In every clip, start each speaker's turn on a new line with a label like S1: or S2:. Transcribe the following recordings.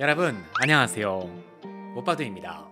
S1: 여러분 안녕하세요 오빠드입니다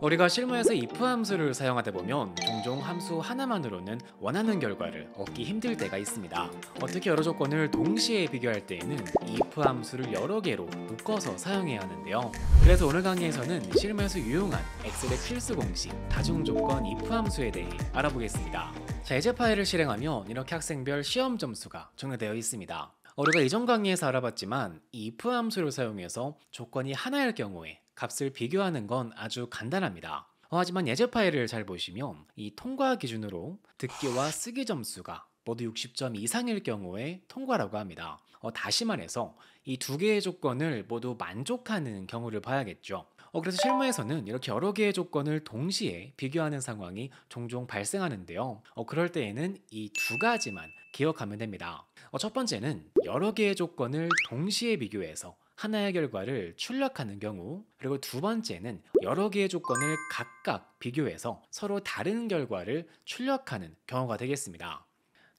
S1: 우리가 실무에서 if 함수를 사용하다 보면 종종 함수 하나만으로는 원하는 결과를 얻기 힘들 때가 있습니다. 어떻게 여러 조건을 동시에 비교할 때에는 if 함수를 여러 개로 묶어서 사용해야 하는데요. 그래서 오늘 강의에서는 실무에서 유용한 엑셀의 필수 공식 다중조건 if 함수에 대해 알아보겠습니다. 자, 예제 파일을 실행하면 이렇게 학생별 시험 점수가 정리되어 있습니다. 우리가 예전 강의에서 알아봤지만 이 if 함수를 사용해서 조건이 하나일 경우에 값을 비교하는 건 아주 간단합니다. 어, 하지만 예제 파일을 잘 보시면 이 통과 기준으로 듣기와 쓰기 점수가 모두 60점 이상일 경우에 통과라고 합니다. 어, 다시 말해서 이 두 개의 조건을 모두 만족하는 경우를 봐야겠죠. 어, 그래서 실무에서는 이렇게 여러 개의 조건을 동시에 비교하는 상황이 종종 발생하는데요. 어, 그럴 때에는 이 두 가지만 기억하면 됩니다. 어, 첫 번째는 여러 개의 조건을 동시에 비교해서 하나의 결과를 출력하는 경우, 그리고 두 번째는 여러 개의 조건을 각각 비교해서 서로 다른 결과를 출력하는 경우가 되겠습니다.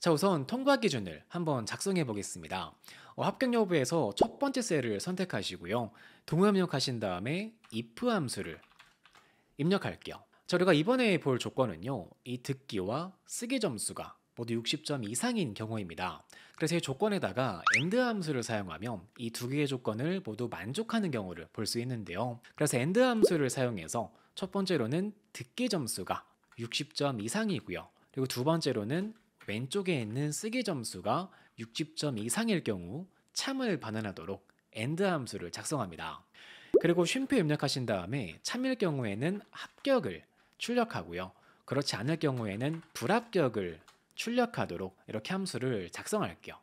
S1: 자 우선 통과 기준을 한번 작성해 보겠습니다. 어, 합격 여부에서 첫 번째 셀을 선택하시고요. 동호 입력하신 다음에 if 함수를 입력할게요. 자우리가 이번에 볼 조건은요. 이 듣기와 쓰기 점수가 모두 60점 이상인 경우입니다. 그래서 이 조건에다가 AND 함수를 사용하면 이 두 개의 조건을 모두 만족하는 경우를 볼 수 있는데요. 그래서 AND 함수를 사용해서 첫 번째로는 듣기 점수가 60점 이상이고요. 그리고 두 번째로는 왼쪽에 있는 쓰기 점수가 60점 이상일 경우 참을 반환하도록 AND 함수를 작성합니다. 그리고 쉼표 입력하신 다음에 참일 경우에는 합격을 출력하고요. 그렇지 않을 경우에는 불합격을 출력하도록 이렇게 함수를 작성할게요.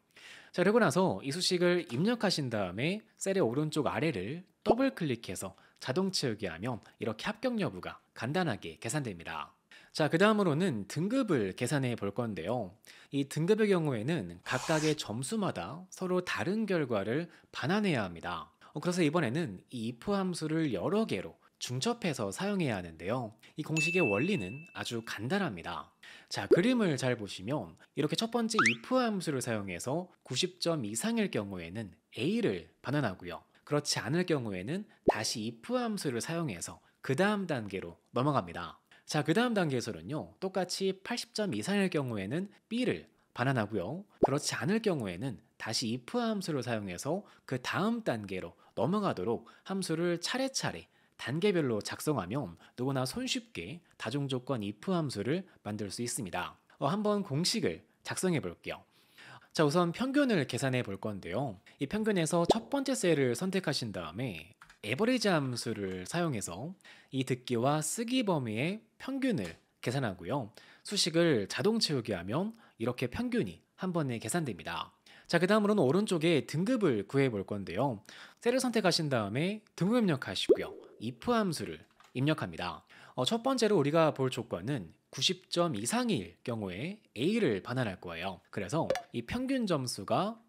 S1: 자, 그리고 나서 이 수식을 입력하신 다음에 셀의 오른쪽 아래를 더블 클릭해서 자동 채우기 하면 이렇게 합격 여부가 간단하게 계산됩니다. 자, 그 다음으로는 등급을 계산해 볼 건데요. 이 등급의 경우에는 각각의 점수마다 서로 다른 결과를 반환해야 합니다. 어, 그래서 이번에는 이 if 함수를 여러 개로 중첩해서 사용해야 하는데요. 이 공식의 원리는 아주 간단합니다. 자, 그림을 잘 보시면 이렇게 첫 번째 if 함수를 사용해서 90점 이상일 경우에는 a를 반환하고요. 그렇지 않을 경우에는 다시 if 함수를 사용해서 그 다음 단계로 넘어갑니다. 자, 그 다음 단계에서는요. 똑같이 80점 이상일 경우에는 B를 반환하고요. 그렇지 않을 경우에는 다시 if 함수를 사용해서 그 다음 단계로 넘어가도록 함수를 차례차례 단계별로 작성하면 누구나 손쉽게 다중조건 if 함수를 만들 수 있습니다. 어, 한번 공식을 작성해 볼게요. 자 우선 평균을 계산해 볼 건데요. 이 평균에서 첫 번째 셀을 선택하신 다음에 에버리지 함수를 사용해서 이 듣기와 쓰기 범위의 평균을 계산하고요. 수식을 자동 채우기 하면 이렇게 평균이 한 번에 계산됩니다. 자, 그 다음으로는 오른쪽에 등급을 구해 볼 건데요. 셀을 선택하신 다음에 등급 입력하시고요. if 함수를 입력합니다. 어, 첫 번째로 우리가 볼 조건은 90점 이상일 경우에 A를 반환할 거예요. 그래서 이 평균 점수가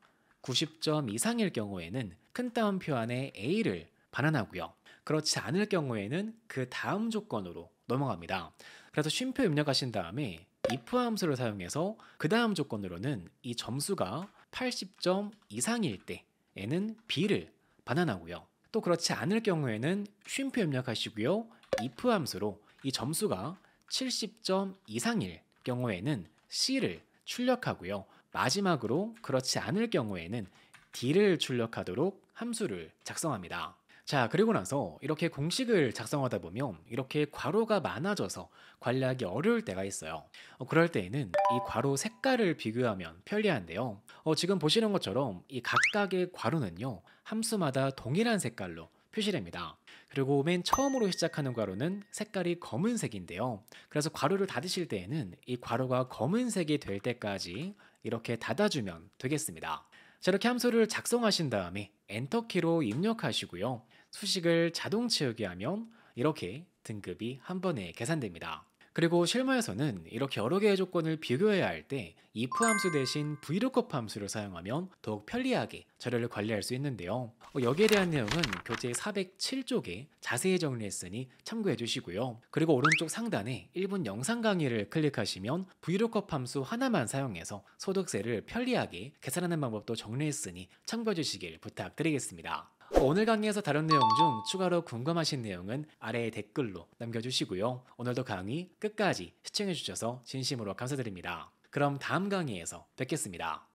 S1: 90점 이상일 경우에는 큰 따옴표 안에 A를 반환하고요. 그렇지 않을 경우에는 그 다음 조건으로 넘어갑니다. 그래서 쉼표 입력하신 다음에 if 함수를 사용해서 그 다음 조건으로는 이 점수가 80점 이상일 때에는 b를 반환하고요. 또 그렇지 않을 경우에는 쉼표 입력하시고요. if 함수로 이 점수가 70점 이상일 경우에는 c를 출력하고요. 마지막으로 그렇지 않을 경우에는 d를 출력하도록 함수를 작성합니다. 자, 그리고 나서 이렇게 공식을 작성하다 보면 이렇게 괄호가 많아져서 관리하기 어려울 때가 있어요. 어, 그럴 때에는 이 괄호 색깔을 비교하면 편리한데요. 어, 지금 보시는 것처럼 이 각각의 괄호는요, 함수마다 동일한 색깔로 표시됩니다. 그리고 맨 처음으로 시작하는 괄호는 색깔이 검은색인데요. 그래서 괄호를 닫으실 때에는 이 괄호가 검은색이 될 때까지 이렇게 닫아주면 되겠습니다. 자, 이렇게 함수를 작성하신 다음에 엔터키로 입력하시고요. 수식을 자동 채우기 하면 이렇게 등급이 한 번에 계산됩니다. 그리고 실무에서는 이렇게 여러 개의 조건을 비교해야 할 때 if 함수 대신 vlookup 함수를 사용하면 더욱 편리하게 자료를 관리할 수 있는데요. 어, 여기에 대한 내용은 교재 407쪽에 자세히 정리했으니 참고해 주시고요. 그리고 오른쪽 상단에 1분 영상 강의를 클릭하시면 vlookup 함수 하나만 사용해서 소득세를 편리하게 계산하는 방법도 정리했으니 참고해 주시길 부탁드리겠습니다. 오늘 강의에서 다룬 내용 중 추가로 궁금하신 내용은 아래의 댓글로 남겨주시고요. 오늘도 강의 끝까지 시청해주셔서 진심으로 감사드립니다. 그럼 다음 강의에서 뵙겠습니다.